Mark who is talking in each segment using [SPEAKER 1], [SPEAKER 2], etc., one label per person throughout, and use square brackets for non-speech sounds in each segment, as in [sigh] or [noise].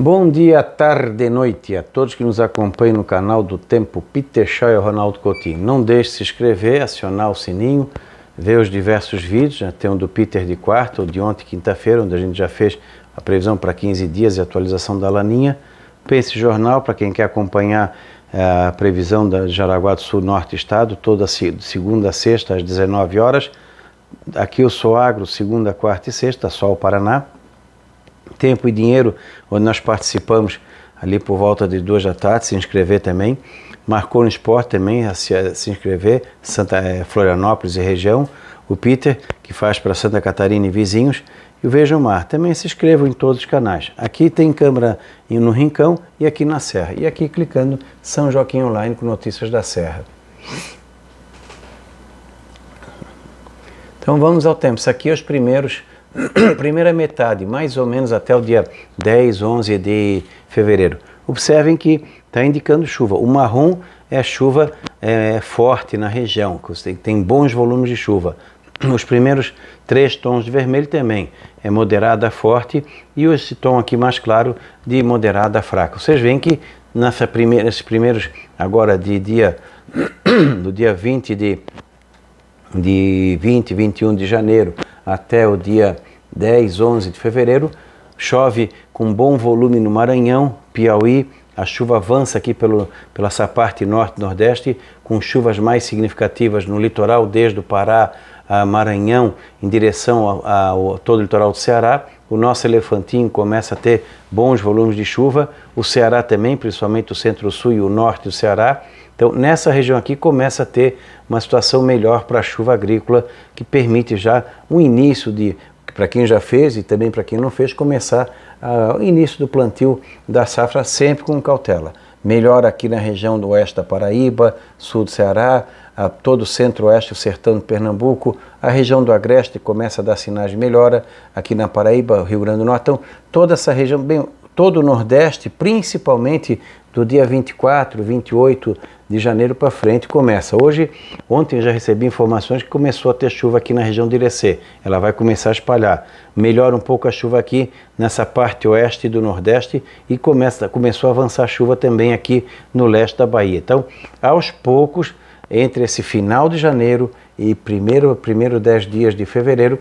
[SPEAKER 1] Bom dia, tarde noite a todos que nos acompanham no canal do Tempo Pitechá e Ronaldo Coutinho. Não deixe de se inscrever, acionar o sininho, ver os diversos vídeos, né? tem um do Peter de quarta ou de ontem, quinta-feira, onde a gente já fez a previsão para 15 dias e atualização da laninha. Pense Jornal, para quem quer acompanhar eh, a previsão da Jaraguá do Sul Norte Estado, toda segunda a sexta às 19 horas. Aqui eu sou Agro, segunda, quarta e sexta, só o Paraná tempo e dinheiro, onde nós participamos ali por volta de duas da tarde, se inscrever também. Marcou no esporte também a se, a se inscrever, Santa é, Florianópolis e região. O Peter, que faz para Santa Catarina e vizinhos. E o Veja o Mar. Também se inscrevam em todos os canais. Aqui tem câmera no Rincão e aqui na Serra. E aqui clicando São Joaquim Online com notícias da Serra. Então vamos ao tempo. Isso aqui é os primeiros [clears throat] primeira metade, mais ou menos até o dia 10, 11 de fevereiro. Observem que está indicando chuva. O marrom é chuva é, forte na região, que tem bons volumes de chuva. [clears throat] Os primeiros três tons de vermelho também é moderada a forte e esse tom aqui mais claro de moderada a fraca. Vocês veem que nessa primeira, nesses primeiros agora de dia [clears throat] do dia 20 de de 20, 21 de janeiro até o dia 10, 11 de fevereiro. Chove com bom volume no Maranhão, Piauí. A chuva avança aqui pelo, pela essa parte norte-nordeste, com chuvas mais significativas no litoral, desde o Pará a Maranhão, em direção a, a todo o litoral do Ceará o nosso elefantinho começa a ter bons volumes de chuva, o Ceará também, principalmente o centro-sul e o norte do Ceará, então, nessa região aqui começa a ter uma situação melhor para a chuva agrícola, que permite já um início de, para quem já fez e também para quem não fez, começar ah, o início do plantio da safra sempre com cautela. Melhor aqui na região do oeste da Paraíba, sul do Ceará, a todo o centro-oeste, o sertão de Pernambuco, a região do Agreste começa a dar sinais de melhora, aqui na Paraíba, Rio Grande do Norte, então, toda essa região, bem, todo o Nordeste, principalmente do dia 24, 28 de janeiro para frente começa. Hoje, ontem já recebi informações que começou a ter chuva aqui na região de Irecê. Ela vai começar a espalhar. Melhora um pouco a chuva aqui nessa parte oeste do Nordeste e começa, começou a avançar a chuva também aqui no leste da Bahia. Então, aos poucos, entre esse final de janeiro e primeiro, primeiro 10 dias de fevereiro,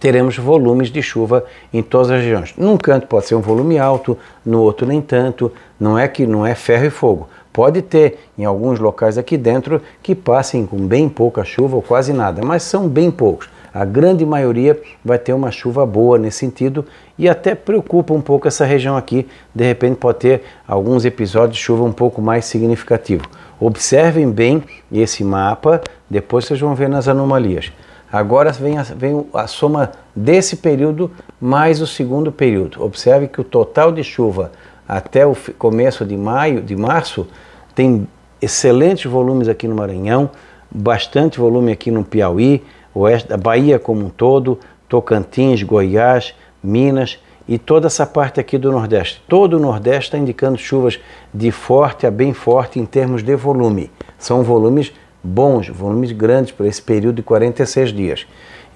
[SPEAKER 1] teremos volumes de chuva em todas as regiões. Num canto pode ser um volume alto, no outro nem tanto, não é que não é ferro e fogo. Pode ter em alguns locais aqui dentro que passem com bem pouca chuva ou quase nada, mas são bem poucos. A grande maioria vai ter uma chuva boa nesse sentido e até preocupa um pouco essa região aqui. De repente pode ter alguns episódios de chuva um pouco mais significativo. Observem bem esse mapa, depois vocês vão ver nas anomalias. Agora vem a, vem a soma desse período mais o segundo período. Observe que o total de chuva até o começo de maio, de março, tem excelentes volumes aqui no Maranhão, bastante volume aqui no Piauí, oeste da Bahia como um todo, Tocantins, Goiás, Minas e toda essa parte aqui do Nordeste. Todo o Nordeste está indicando chuvas de forte a bem forte em termos de volume. São volumes bons, volumes grandes para esse período de 46 dias.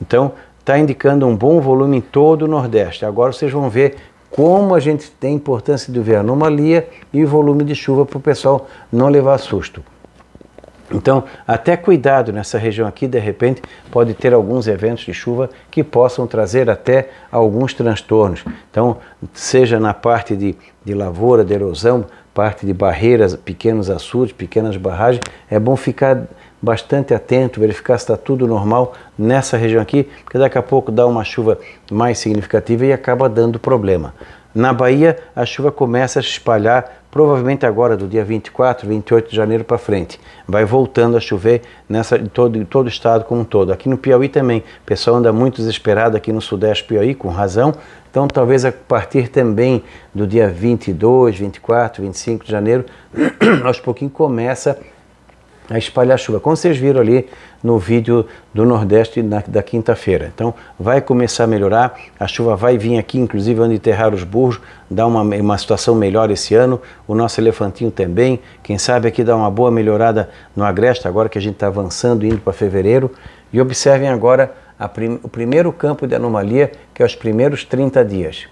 [SPEAKER 1] Então, está indicando um bom volume em todo o Nordeste. Agora vocês vão ver como a gente tem importância de ver anomalia e volume de chuva para o pessoal não levar susto. Então, até cuidado nessa região aqui, de repente pode ter alguns eventos de chuva que possam trazer até alguns transtornos. Então, seja na parte de, de lavoura, de erosão, parte de barreiras, pequenos açudes, pequenas barragens, é bom ficar bastante atento, verificar se está tudo normal nessa região aqui, porque daqui a pouco dá uma chuva mais significativa e acaba dando problema. Na Bahia, a chuva começa a se espalhar provavelmente agora do dia 24, 28 de janeiro para frente. Vai voltando a chover nessa todo todo o estado como um todo. Aqui no Piauí também, o pessoal anda muito desesperado aqui no sudeste Piauí com razão. Então, talvez a partir também do dia 22, 24, 25 de janeiro, [clears throat] aos pouquinhos começa a a espalhar chuva, como vocês viram ali no vídeo do Nordeste na, da quinta-feira. Então vai começar a melhorar, a chuva vai vir aqui, inclusive onde enterrar os burros, dá uma, uma situação melhor esse ano, o nosso elefantinho também, quem sabe aqui dá uma boa melhorada no agreste, agora que a gente está avançando, indo para fevereiro. E observem agora prim, o primeiro campo de anomalia, que é os primeiros 30 dias.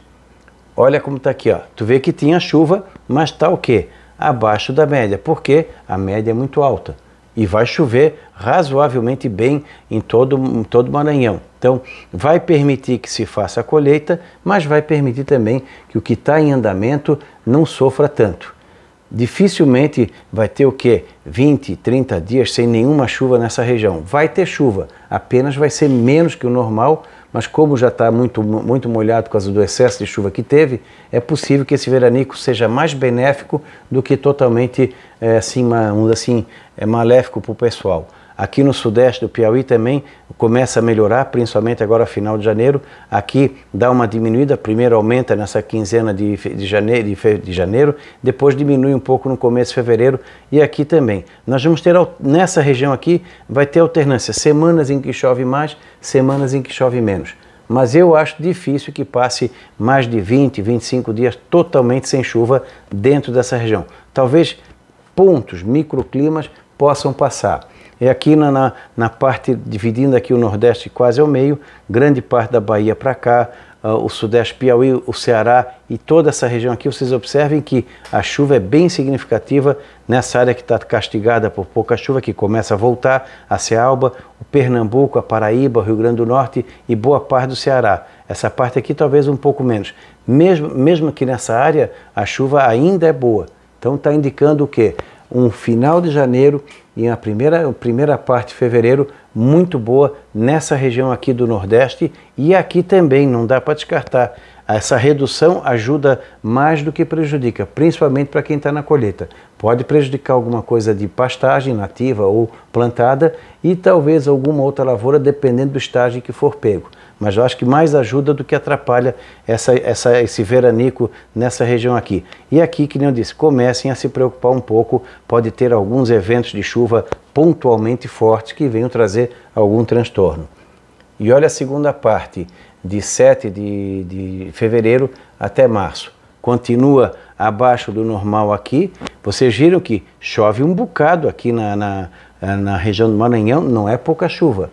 [SPEAKER 1] Olha como está aqui, ó. tu vê que tinha chuva, mas está o quê? Abaixo da média, porque a média é muito alta e vai chover razoavelmente bem em todo, em todo o Maranhão. Então, vai permitir que se faça a colheita, mas vai permitir também que o que está em andamento não sofra tanto. Dificilmente vai ter o que? 20, 30 dias sem nenhuma chuva nessa região. Vai ter chuva, apenas vai ser menos que o normal mas como já está muito, muito molhado por causa do excesso de chuva que teve, é possível que esse veranico seja mais benéfico do que totalmente é, assim, uma, um, assim, é, maléfico para o pessoal. Aqui no sudeste do Piauí também começa a melhorar, principalmente agora final de janeiro. Aqui dá uma diminuída, primeiro aumenta nessa quinzena de, de, janeiro, de, de janeiro, depois diminui um pouco no começo de fevereiro e aqui também. Nós vamos ter, nessa região aqui, vai ter alternância, semanas em que chove mais, semanas em que chove menos mas eu acho difícil que passe mais de 20, 25 dias totalmente sem chuva dentro dessa região. Talvez pontos, microclimas possam passar. É aqui na, na, na parte, dividindo aqui o Nordeste quase ao meio, grande parte da Bahia para cá, Uh, o Sudeste Piauí, o Ceará e toda essa região aqui, vocês observem que a chuva é bem significativa nessa área que está castigada por pouca chuva, que começa a voltar a Cealba, o Pernambuco, a Paraíba, o Rio Grande do Norte e boa parte do Ceará. Essa parte aqui talvez um pouco menos. Mesmo, mesmo que nessa área a chuva ainda é boa. Então está indicando o quê? Um final de janeiro e a primeira, a primeira parte de fevereiro muito boa nessa região aqui do Nordeste e aqui também, não dá para descartar. Essa redução ajuda mais do que prejudica, principalmente para quem está na colheita. Pode prejudicar alguma coisa de pastagem nativa ou plantada e talvez alguma outra lavoura, dependendo do estágio que for pego. Mas eu acho que mais ajuda do que atrapalha essa, essa, esse veranico nessa região aqui. E aqui, que nem eu disse, comecem a se preocupar um pouco, pode ter alguns eventos de chuva pontualmente fortes que venham trazer algum transtorno. E olha a segunda parte, de 7 de, de fevereiro até março. Continua abaixo do normal aqui. Vocês viram que chove um bocado aqui na, na, na região do Maranhão, não é pouca chuva.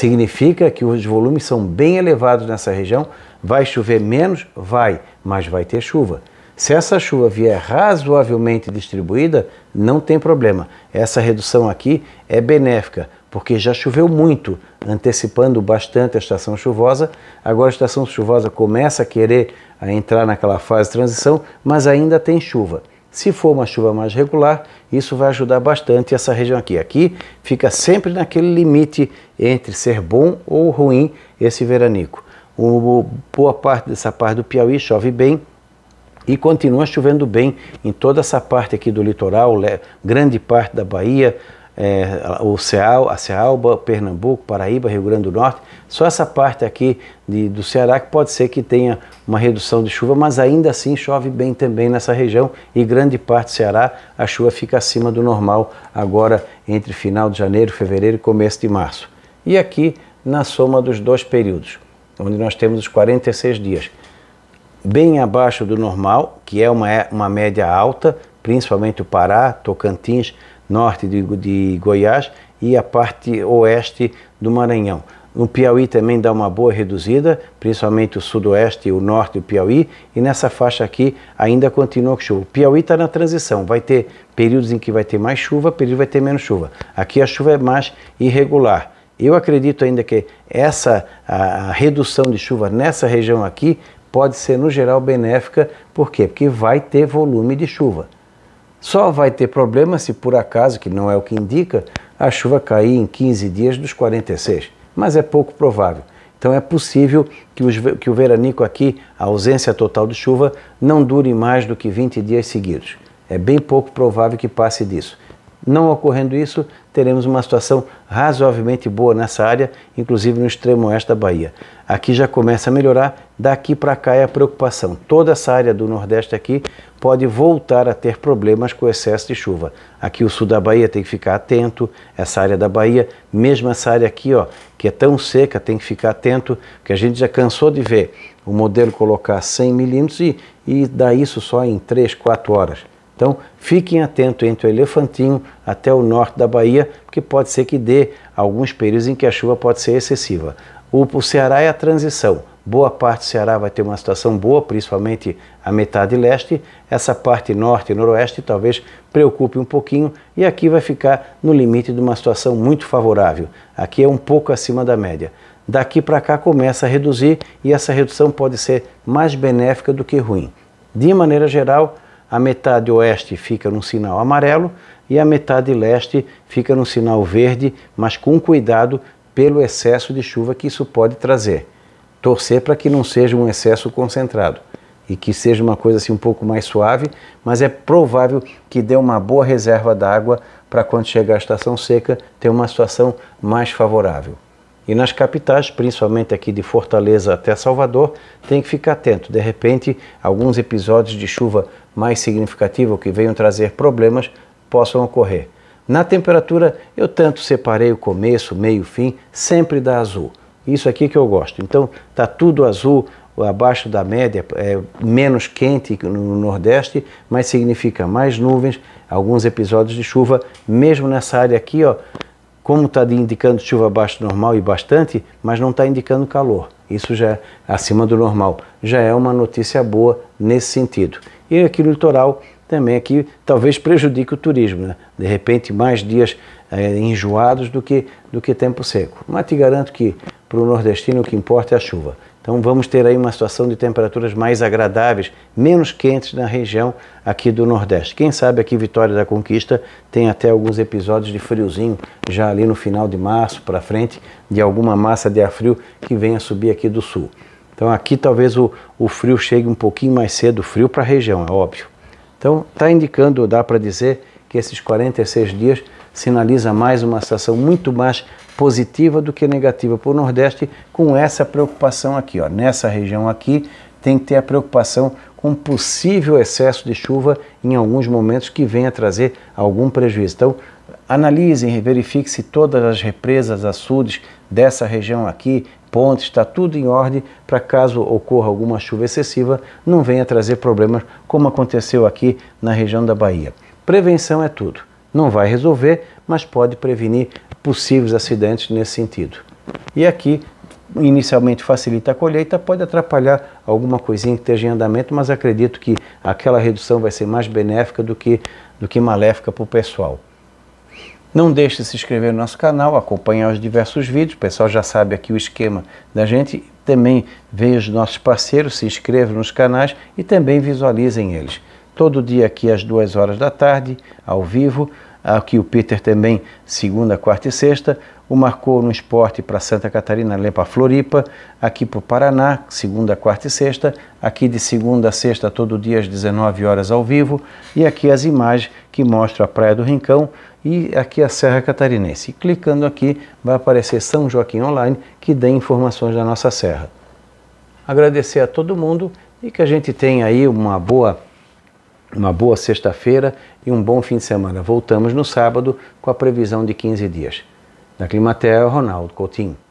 [SPEAKER 1] Significa que os volumes são bem elevados nessa região. Vai chover menos? Vai, mas vai ter chuva. Se essa chuva vier razoavelmente distribuída, não tem problema. Essa redução aqui é benéfica, porque já choveu muito, antecipando bastante a estação chuvosa. Agora a estação chuvosa começa a querer entrar naquela fase de transição, mas ainda tem chuva. Se for uma chuva mais regular, isso vai ajudar bastante essa região aqui. Aqui fica sempre naquele limite entre ser bom ou ruim esse veranico. O, boa parte dessa parte do Piauí chove bem, e continua chovendo bem em toda essa parte aqui do litoral, grande parte da Bahia, é, o Ceal, a Cealba, Pernambuco, Paraíba, Rio Grande do Norte, só essa parte aqui de, do Ceará que pode ser que tenha uma redução de chuva, mas ainda assim chove bem também nessa região e grande parte do Ceará a chuva fica acima do normal agora entre final de janeiro, fevereiro e começo de março. E aqui na soma dos dois períodos, onde nós temos os 46 dias, bem abaixo do normal, que é uma, é, uma média alta, principalmente o Pará, Tocantins, norte de, de Goiás e a parte oeste do Maranhão. No Piauí também dá uma boa reduzida, principalmente o sudoeste e o norte do Piauí, e nessa faixa aqui ainda continua com chuva. O Piauí está na transição, vai ter períodos em que vai ter mais chuva, períodos vai ter menos chuva. Aqui a chuva é mais irregular. Eu acredito ainda que essa a, a redução de chuva nessa região aqui pode ser no geral benéfica, por quê? Porque vai ter volume de chuva. Só vai ter problema se por acaso, que não é o que indica, a chuva cair em 15 dias dos 46, mas é pouco provável. Então é possível que, os, que o veranico aqui, a ausência total de chuva, não dure mais do que 20 dias seguidos. É bem pouco provável que passe disso. Não ocorrendo isso, teremos uma situação razoavelmente boa nessa área, inclusive no extremo oeste da Bahia. Aqui já começa a melhorar, daqui para cá é a preocupação. Toda essa área do Nordeste aqui pode voltar a ter problemas com excesso de chuva. Aqui o sul da Bahia tem que ficar atento, essa área da Bahia, mesmo essa área aqui, ó, que é tão seca, tem que ficar atento, porque a gente já cansou de ver o modelo colocar 100 milímetros e, e dar isso só em 3, 4 horas. Então, fiquem atentos entre o Elefantinho até o norte da Bahia, porque pode ser que dê alguns períodos em que a chuva pode ser excessiva. O, o Ceará é a transição. Boa parte do Ceará vai ter uma situação boa, principalmente a metade leste. Essa parte norte e noroeste talvez preocupe um pouquinho e aqui vai ficar no limite de uma situação muito favorável. Aqui é um pouco acima da média daqui para cá começa a reduzir e essa redução pode ser mais benéfica do que ruim. De maneira geral, a metade oeste fica num sinal amarelo e a metade leste fica num sinal verde, mas com cuidado pelo excesso de chuva que isso pode trazer. Torcer para que não seja um excesso concentrado e que seja uma coisa assim um pouco mais suave, mas é provável que dê uma boa reserva d'água para quando chegar a estação seca ter uma situação mais favorável. E nas capitais, principalmente aqui de Fortaleza até Salvador, tem que ficar atento. De repente, alguns episódios de chuva mais significativa, ou que venham trazer problemas, possam ocorrer. Na temperatura, eu tanto separei o começo, meio, fim, sempre dá azul. Isso aqui que eu gosto. Então, tá tudo azul, abaixo da média, é menos quente no Nordeste, mas significa mais nuvens, alguns episódios de chuva, mesmo nessa área aqui, ó, como está indicando chuva abaixo do normal e bastante, mas não está indicando calor. Isso já é acima do normal. Já é uma notícia boa nesse sentido e aqui no litoral também aqui talvez prejudique o turismo, né? de repente mais dias é, enjoados do que, do que tempo seco. Mas te garanto que para o nordestino o que importa é a chuva. Então vamos ter aí uma situação de temperaturas mais agradáveis, menos quentes na região aqui do Nordeste. Quem sabe aqui Vitória da Conquista tem até alguns episódios de friozinho já ali no final de março para frente, de alguma massa de ar frio que venha subir aqui do sul. Então aqui talvez o, o frio chegue um pouquinho mais cedo, frio para a região, é óbvio. Então está indicando, dá para dizer que esses 46 dias sinaliza mais uma situação muito mais positiva do que negativa para o Nordeste, com essa preocupação aqui. Ó. Nessa região aqui tem que ter a preocupação com possível excesso de chuva em alguns momentos que venha trazer algum prejuízo. Então, analisem, verifique se todas as represas, açudes dessa região aqui, pontes, está tudo em ordem para caso ocorra alguma chuva excessiva, não venha trazer problemas como aconteceu aqui na região da Bahia. Prevenção é tudo. Não vai resolver, mas pode prevenir possíveis acidentes nesse sentido. E aqui, inicialmente facilita a colheita, pode atrapalhar alguma coisinha que esteja em andamento, mas acredito que aquela redução vai ser mais benéfica do que, do que maléfica para o pessoal. Não deixe de se inscrever no nosso canal, acompanhar os diversos vídeos. O pessoal já sabe aqui o esquema da gente. Também veja os nossos parceiros, se inscrevam nos canais e também visualizem eles. Todo dia aqui às 2 horas da tarde, ao vivo. Aqui o Peter também, segunda, quarta e sexta o marcou no esporte para Santa Catarina, ali para Floripa, aqui para o Paraná, segunda, quarta e sexta, aqui de segunda a sexta, todo dia às 19 horas ao vivo, e aqui as imagens que mostram a Praia do Rincão e aqui a Serra Catarinense. E clicando aqui vai aparecer São Joaquim Online, que dá informações da nossa serra. Agradecer a todo mundo e que a gente tenha aí uma boa uma boa sexta-feira e um bom fim de semana. Voltamos no sábado com a previsão de 15 dias da Climatea é o Ronaldo Coutinho.